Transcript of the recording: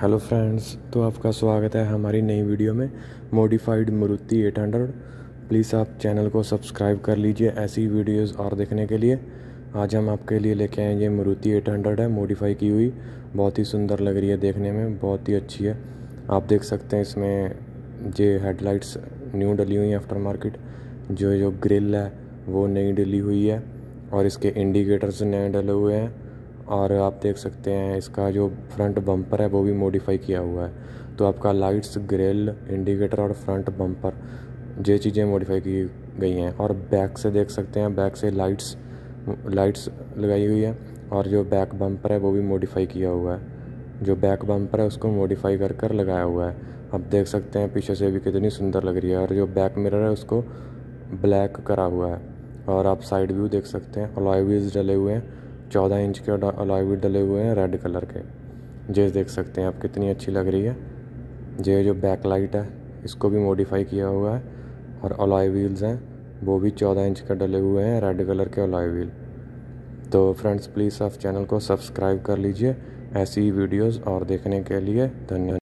hello friends तो आपका स्वागत है हमारी नई वीडियो में मॉडिफाइड मरुति 800 प्लीज़ आप चैनल को सब्सक्राइब कर लीजिए ऐसी वीडियोस और देखने के लिए आज हम आपके लिए लेके आए ये मरुति 800 है मॉडिफाई की हुई बहुत ही सुंदर लग रही है देखने में बहुत ही अच्छी है आप देख सकते हैं इसमें ये हेडलाइट्स न्यू डली हुई हैं आफ्टर मार्केट जो जो ग्रिल है वो नई डली हुई है और इसके इंडिकेटर्स नए डले हुए हैं और आप देख सकते हैं इसका जो फ्रंट बम्पर है वो भी मॉडिफाई किया हुआ है तो आपका लाइट्स ग्रिल इंडिकेटर और फ्रंट बम्पर ये चीज़ें मॉडिफाई की गई हैं और बैक से देख सकते हैं बैक से लाइट्स लाइट्स लगाई हुई है और जो बैक बम्पर है वो भी मॉडिफाई किया हुआ है जो बैक बम्पर है उसको मॉडिफाई कर कर लगाया हुआ है आप देख सकते हैं पीछे से भी कितनी सुंदर लग रही है और जो बैक मिरर है उसको ब्लैक करा हुआ है और आप साइड व्यू देख सकते हैं और व्हील्स डले हुए हैं चौदह इंच के अलॉय डले हुए हैं रेड कलर के जे देख सकते हैं आप कितनी अच्छी लग रही है जे जो बैक लाइट है इसको भी मॉडिफाई किया हुआ है और अलॉय व्हील्स हैं वो भी चौदह इंच के डले हुए हैं रेड कलर के अलॉय व्हील तो फ्रेंड्स प्लीज़ आप चैनल को सब्सक्राइब कर लीजिए ऐसी वीडियोस और देखने के लिए धन्यवाद